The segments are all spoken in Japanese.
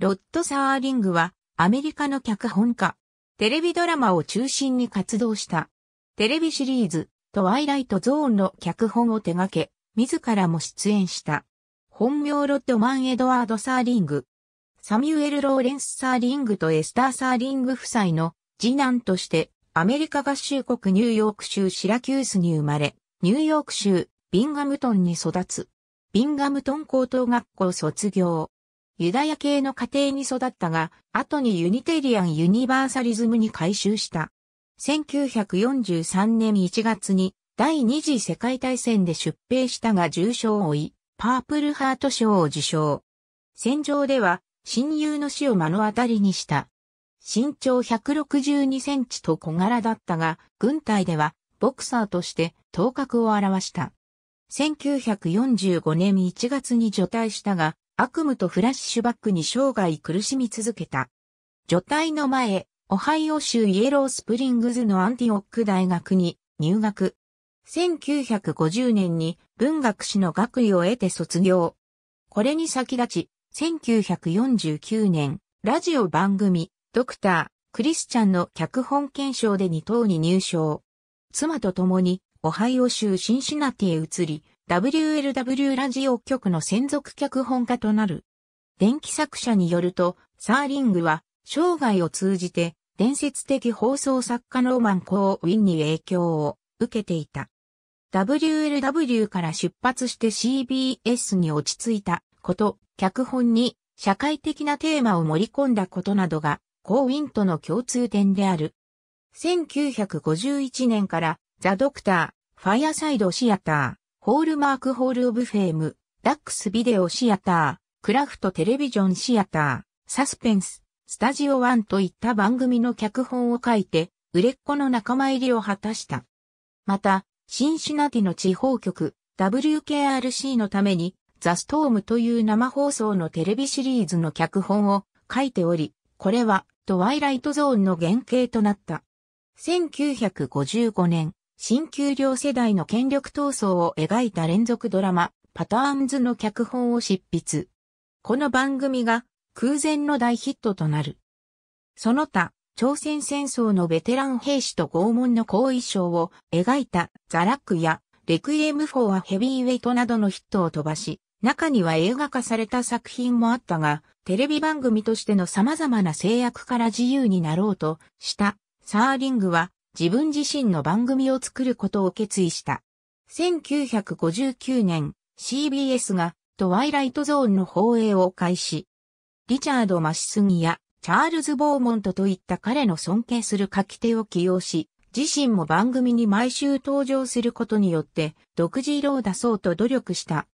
ロッド・サーリングはアメリカの脚本家。テレビドラマを中心に活動した。テレビシリーズ、トワイライト・ゾーンの脚本を手掛け、自らも出演した。本名ロッドマン・エドワード・サーリング。サミュエル・ローレンス・サーリングとエスター・サーリング夫妻の次男として、アメリカ合衆国ニューヨーク州シラキュースに生まれ、ニューヨーク州ビンガムトンに育つ。ビンガムトン高等学校卒業。ユダヤ系の家庭に育ったが、後にユニテリアン・ユニバーサリズムに改修した。1943年1月に第二次世界大戦で出兵したが重傷を負い、パープルハート賞を受賞。戦場では親友の死を目の当たりにした。身長162センチと小柄だったが、軍隊ではボクサーとして頭角を表した。1945年1月に除隊したが、悪夢とフラッシュバックに生涯苦しみ続けた。除隊の前、オハイオ州イエロースプリングズのアンティオック大学に入学。1950年に文学士の学位を得て卒業。これに先立ち、1949年、ラジオ番組、ドクター、クリスチャンの脚本検証で2等に入賞。妻と共に、オハイオ州シンシナティへ移り、WLW ラジオ局の専属脚本家となる。電気作者によると、サーリングは、生涯を通じて、伝説的放送作家ノーマン・コーウィンに影響を受けていた。WLW から出発して CBS に落ち着いたこと、脚本に社会的なテーマを盛り込んだことなどが、コーウィンとの共通点である。1951年から、ザ・ドクター、ファイアサイド・シアター、ホールマークホールオブフェーム、ダックスビデオシアター、クラフトテレビジョンシアター、サスペンス、スタジオワンといった番組の脚本を書いて、売れっ子の仲間入りを果たした。また、シンシナティの地方局、WKRC のために、ザ・ストームという生放送のテレビシリーズの脚本を書いており、これは、トワイライトゾーンの原型となった。1955年、新旧両世代の権力闘争を描いた連続ドラマ、パターンズの脚本を執筆。この番組が空前の大ヒットとなる。その他、朝鮮戦争のベテラン兵士と拷問の後遺症を描いたザラックやレクイエム・フォー・ア・ヘビーウェイトなどのヒットを飛ばし、中には映画化された作品もあったが、テレビ番組としての様々な制約から自由になろうとしたサーリングは自分自身の番組を作ることを決意した。1959年、CBS がトワイライトゾーンの放映を開始。リチャード・マシスギやチャールズ・ボーモントといった彼の尊敬する書き手を起用し、自身も番組に毎週登場することによって独自色を出そうと努力した。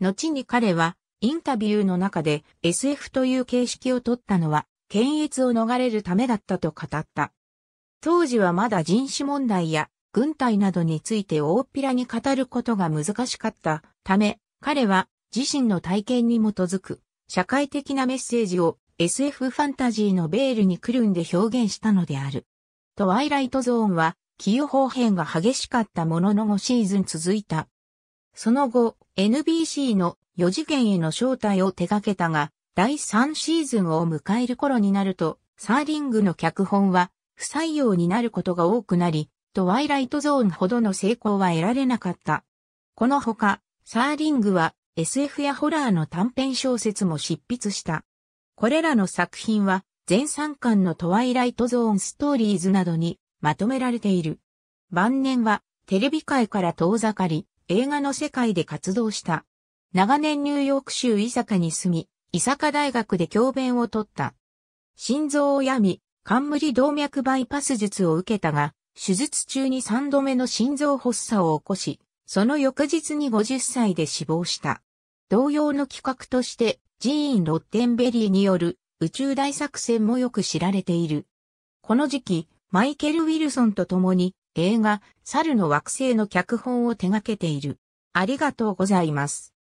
後に彼はインタビューの中で SF という形式を取ったのは検閲を逃れるためだったと語った。当時はまだ人種問題や軍隊などについて大っぴらに語ることが難しかったため、彼は自身の体験に基づく社会的なメッセージを SF ファンタジーのベールにくるんで表現したのである。トワイライトゾーンは、気予方変が激しかったものの5シーズン続いた。その後、NBC の4次元への招待を手掛けたが、第3シーズンを迎える頃になると、サーリングの脚本は不採用になることが多くなり、トワイライトゾーンほどの成功は得られなかった。このほか、サーリングは SF やホラーの短編小説も執筆した。これらの作品は全3巻のトワイライトゾーンストーリーズなどにまとめられている。晩年はテレビ界から遠ざかり、映画の世界で活動した。長年ニューヨーク州伊坂に住み、伊坂大学で教鞭を取った。心臓を病み、冠動脈バイパス術を受けたが、手術中に3度目の心臓発作を起こし、その翌日に50歳で死亡した。同様の企画として、ジーン・ロッテンベリーによる宇宙大作戦もよく知られている。この時期、マイケル・ウィルソンと共に映画、猿の惑星の脚本を手掛けている。ありがとうございます。